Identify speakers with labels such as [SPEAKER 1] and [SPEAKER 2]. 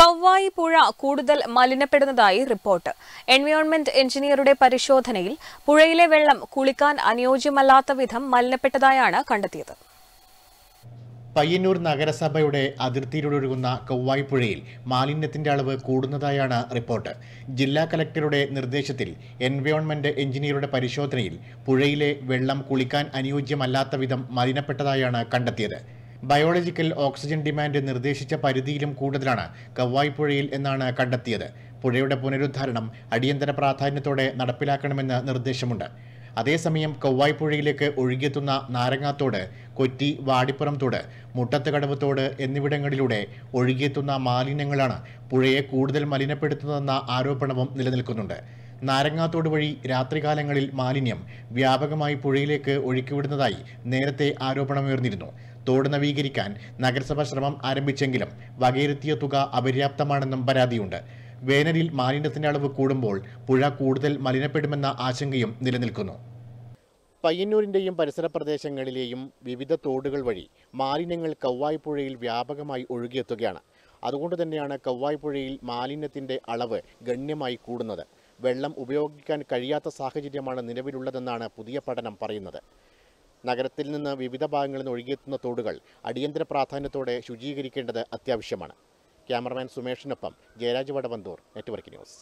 [SPEAKER 1] കവ്വായി പുഴ കൂടുതൽ മലിനപ്പെടുന്നതായി report environment എഞ്ചിനീയറുടെ പരിശോധനയിൽ പുഴയിലെ വെള്ളം കുളിക്കാൻ അനുയോജ്യമല്ലാത്ത വിധം മലിനപ്പെട്ടതായാണ് കണ്ടെത്തിയത്
[SPEAKER 2] പയ്യന്നൂർ നഗരസഭയുടെ അതിർത്തിയിലൊഴുകുന്ന കൊവ്വായ്പുഴയിൽ മാലിന്യത്തിന്റെ അളവ് കൂടുന്നതായാണ് റിപ്പോർട്ട് ജില്ലാ കലക്ടറുടെ നിർദ്ദേശത്തിൽ എൻവയോൺമെന്റ് എഞ്ചിനീയറുടെ പരിശോധനയിൽ പുഴയിലെ വെള്ളം കുളിക്കാൻ അനുയോജ്യമല്ലാത്ത വിധം മലിനപ്പെട്ടതായാണ് കണ്ടെത്തിയത് ബയോളജിക്കൽ ഓക്സിജൻ ഡിമാൻഡ് നിർദ്ദേശിച്ച പരിധിയിലും കൂടുതലാണ് കവ്വായ്പുഴയിൽ എന്നാണ് കണ്ടെത്തിയത് പുഴയുടെ പുനരുദ്ധാരണം അടിയന്തര പ്രാധാന്യത്തോടെ നടപ്പിലാക്കണമെന്ന് നിർദ്ദേശമുണ്ട് അതേസമയം കൗവായ്പുഴയിലേക്ക് ഒഴുകിയെത്തുന്ന നാരങ്ങാത്തോട് കൊറ്റി വാടിപ്പുറം തോട് മുട്ടത്തുകടവ് തോട് എന്നിവിടങ്ങളിലൂടെ ഒഴുകിയെത്തുന്ന മാലിന്യങ്ങളാണ് പുഴയെ കൂടുതൽ മലിനപ്പെടുത്തുന്നതെന്ന ആരോപണവും നിലനിൽക്കുന്നുണ്ട് നാരങ്ങാത്തോട് വഴി രാത്രികാലങ്ങളിൽ മാലിന്യം വ്യാപകമായി പുഴയിലേക്ക് ഒഴുക്കിവിടുന്നതായി നേരത്തെ ആരോപണമുയർന്നിരുന്നു തോട് നവീകരിക്കാൻ നഗരസഭ ശ്രമം ആരംഭിച്ചെങ്കിലും വകയിരുത്തിയ തുക അപര്യാപ്തമാണെന്നും പരാതിയുണ്ട് വേനലിൽ മാലിന്യത്തിന്റെ അളവ് കൂടുമ്പോൾ പുഴ കൂടുതൽ മലിനപ്പെടുമെന്ന ആശങ്കയും നിലനിൽക്കുന്നു പയ്യന്നൂരിൻ്റെയും പരിസര പ്രദേശങ്ങളിലെയും വിവിധ തോടുകൾ വഴി മാലിന്യങ്ങൾ കൗവായ്പുഴയിൽ വ്യാപകമായി ഒഴുകിയെത്തുകയാണ് അതുകൊണ്ട് തന്നെയാണ് കൗവായ്പുഴയിൽ മാലിന്യത്തിൻ്റെ അളവ് ഗണ്യമായി കൂടുന്നത് വെള്ളം ഉപയോഗിക്കാൻ കഴിയാത്ത സാഹചര്യമാണ് നിലവിലുള്ളതെന്നാണ് പുതിയ പഠനം പറയുന്നത് നഗരത്തിൽ നിന്ന് വിവിധ ഭാഗങ്ങളിൽ നിന്ന് ഒഴുകിയെത്തുന്ന തോടുകൾ അടിയന്തര പ്രാധാന്യത്തോടെ ശുചീകരിക്കേണ്ടത് അത്യാവശ്യമാണ് ക്യാമറമാൻ സുമേഷിനൊപ്പം ജയരാജ് വടവന്തൂർ നെറ്റ്വർക്ക് ന്യൂസ്